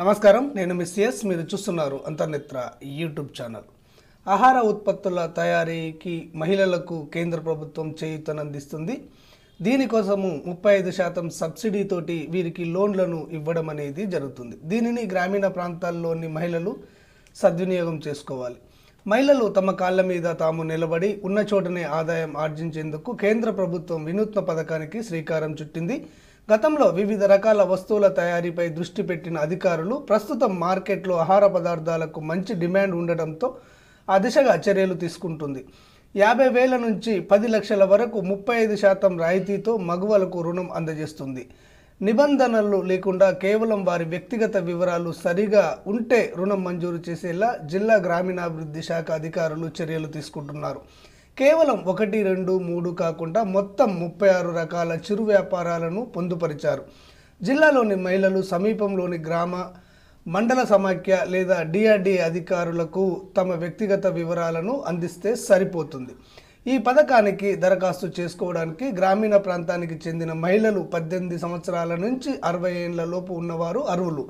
నమస్కారం నేను miss yes మీరు చూస్తున్నారు అంతర్నేత్ర యూట్యూబ్ ఛానల్ ఆహార ఉత్పత్తుల తయారీకి మహిళలకు కేంద్ర ప్రభుత్వం చేయూతనందిస్తుంది దీనికోసము ముప్పై ఐదు శాతం సబ్సిడీతోటి వీరికి లోన్లను ఇవ్వడం అనేది జరుగుతుంది దీనిని గ్రామీణ ప్రాంతాల్లోని మహిళలు సద్వినియోగం చేసుకోవాలి మహిళలు తమ కాళ్ళ మీద తాము నిలబడి ఉన్న చోటనే ఆదాయం ఆర్జించేందుకు కేంద్ర ప్రభుత్వం వినూత్న పథకానికి శ్రీకారం చుట్టింది గతంలో వివిధ రకాల వస్తువుల తయారీపై దృష్టి పెట్టిన అధికారులు ప్రస్తుతం మార్కెట్లో ఆహార పదార్థాలకు మంచి డిమాండ్ ఉండటంతో ఆ దిశగా చర్యలు తీసుకుంటుంది యాభై వేల నుంచి పది లక్షల వరకు ముప్పై ఐదు శాతం రాయితీతో మగువలకు రుణం అందజేస్తుంది నిబంధనలు లేకుండా కేవలం వారి వ్యక్తిగత వివరాలు సరిగా ఉంటే రుణం మంజూరు చేసేలా జిల్లా గ్రామీణాభివృద్ధి శాఖ అధికారులు చర్యలు తీసుకుంటున్నారు కేవలం ఒకటి రెండు మూడు కాకుండా మొత్తం ముప్పై ఆరు రకాల చిరు వ్యాపారాలను పొందుపరిచారు జిల్లాలోని మహిళలు సమీపంలోని గ్రామ మండల సమాఖ్య లేదా డిఆర్డి అధికారులకు తమ వ్యక్తిగత వివరాలను అందిస్తే సరిపోతుంది ఈ పథకానికి దరఖాస్తు చేసుకోవడానికి గ్రామీణ ప్రాంతానికి చెందిన మహిళలు పద్దెనిమిది సంవత్సరాల నుంచి అరవై ఏళ్లలోపు ఉన్నవారు అర్హులు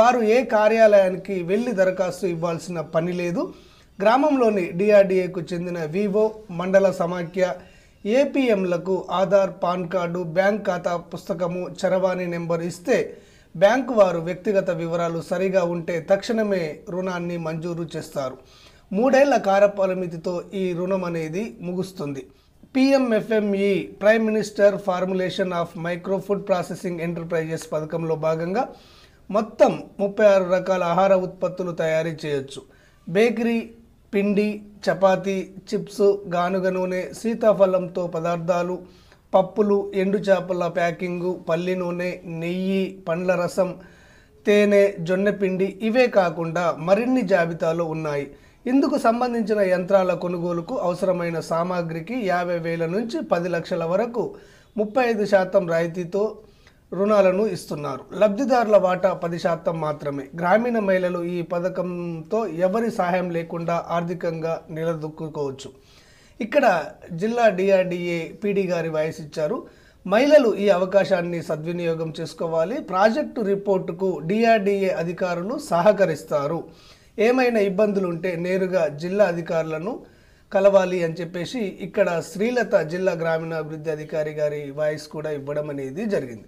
వారు ఏ కార్యాలయానికి వెళ్ళి దరఖాస్తు ఇవ్వాల్సిన పని లేదు గ్రామంలోని డిఆర్డీఏకు చెందిన వివో మండల సమాఖ్య ఏపీఎంలకు ఆధార్ పాన్ కార్డు బ్యాంక్ ఖాతా పుస్తకము చరవాణి నెంబర్ ఇస్తే బ్యాంకు వారు వ్యక్తిగత వివరాలు సరిగా ఉంటే తక్షణమే రుణాన్ని మంజూరు చేస్తారు మూడేళ్ల కాలపరిమితితో ఈ రుణం అనేది ముగుస్తుంది PMFME prime minister formulation of micro food processing enterprises పథకంలో భాగంగా మొత్తం ముప్పై ఆరు రకాల ఆహార ఉత్పత్తులు తయారీ చేయొచ్చు బేకరీ పిండి చపాతీ చిప్స్ గానుగ నూనె సీతాఫలంతో పదార్థాలు పప్పులు ఎండు చేపల ప్యాకింగు పల్లి నూనె నెయ్యి పండ్ల రసం తేనె జొన్న పిండి ఇవే కాకుండా మరిన్ని జాబితాలు ఉన్నాయి ఇందుకు సంబంధించిన యంత్రాల కొనుగోలుకు అవసరమైన సామాగ్రికి యాభై వేల నుంచి పది లక్షల వరకు ముప్పై ఐదు శాతం రాయితీతో రుణాలను ఇస్తున్నారు లబ్ధిదారుల వాటా పది శాతం మాత్రమే గ్రామీణ మహిళలు ఈ పథకంతో ఎవరి సహాయం లేకుండా ఆర్థికంగా నిలదొక్కుకోవచ్చు ఇక్కడ జిల్లా డిఆర్డిఏ పీడీ గారి వాయిస్ ఇచ్చారు మహిళలు ఈ అవకాశాన్ని సద్వినియోగం చేసుకోవాలి ప్రాజెక్టు రిపోర్టుకు డిఆర్డిఏ అధికారులు సహకరిస్తారు ఏమైనా ఇబ్బందులు ఉంటే నేరుగా జిల్లా అధికారులను కలవాలి అని చెప్పేసి ఇక్కడ శ్రీలత జిల్లా గ్రామీణాభివృద్ధి అధికారి గారి వాయిస్ కూడా ఇవ్వడం అనేది జరిగింది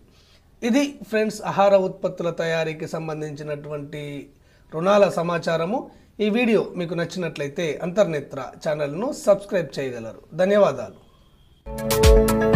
ఇది ఫ్రెండ్స్ ఆహార ఉత్పత్తుల తయారీకి సంబంధించినటువంటి రుణాల సమాచారము ఈ వీడియో మీకు నచ్చినట్లయితే అంతర్నేత్ర ఛానల్ను సబ్స్క్రైబ్ చేయగలరు ధన్యవాదాలు